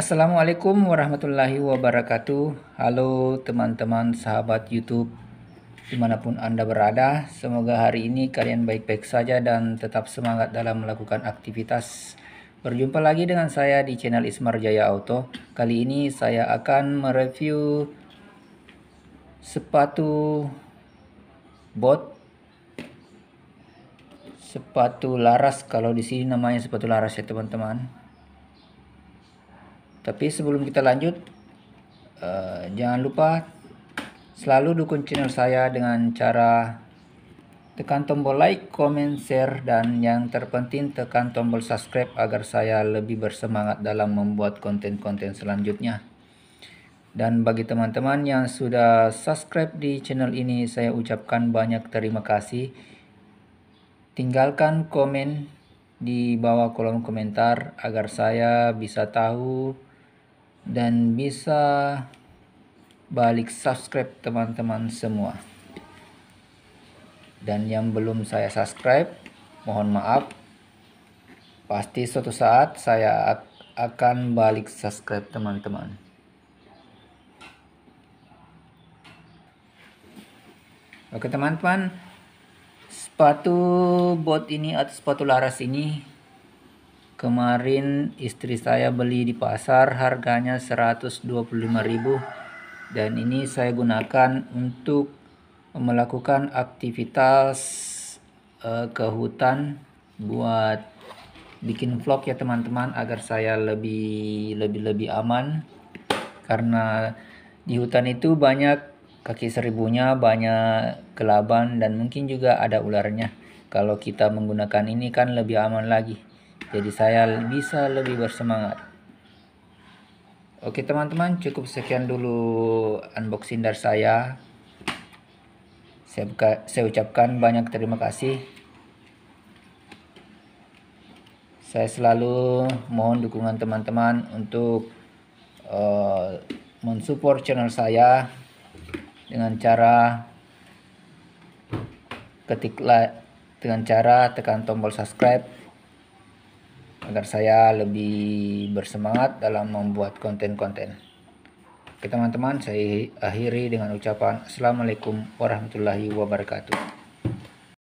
Assalamualaikum warahmatullahi wabarakatuh Halo teman-teman sahabat youtube Dimanapun anda berada Semoga hari ini kalian baik-baik saja Dan tetap semangat dalam melakukan aktivitas Berjumpa lagi dengan saya di channel Ismar Jaya Auto Kali ini saya akan mereview Sepatu bot Sepatu laras Kalau di sini namanya sepatu laras ya teman-teman tapi sebelum kita lanjut, uh, jangan lupa selalu dukung channel saya dengan cara tekan tombol like, comment, share, dan yang terpenting tekan tombol subscribe agar saya lebih bersemangat dalam membuat konten-konten selanjutnya. Dan bagi teman-teman yang sudah subscribe di channel ini, saya ucapkan banyak terima kasih. Tinggalkan komen di bawah kolom komentar agar saya bisa tahu dan bisa balik subscribe teman-teman semua. Dan yang belum saya subscribe, mohon maaf. Pasti suatu saat saya akan balik subscribe teman-teman. Oke teman-teman, sepatu bot ini atau sepatu laras ini Kemarin istri saya beli di pasar harganya 125.000 dan ini saya gunakan untuk melakukan aktivitas uh, ke hutan buat bikin vlog ya teman-teman agar saya lebih lebih lebih aman karena di hutan itu banyak kaki seribunya banyak kelaban dan mungkin juga ada ularnya kalau kita menggunakan ini kan lebih aman lagi jadi saya bisa lebih bersemangat Oke teman-teman cukup sekian dulu unboxing dari saya saya, buka, saya ucapkan banyak terima kasih saya selalu mohon dukungan teman-teman untuk uh, mensupport channel saya dengan cara ketik like dengan cara tekan tombol subscribe agar saya lebih bersemangat dalam membuat konten-konten. Oke teman-teman, saya akhiri dengan ucapan Assalamualaikum warahmatullahi wabarakatuh.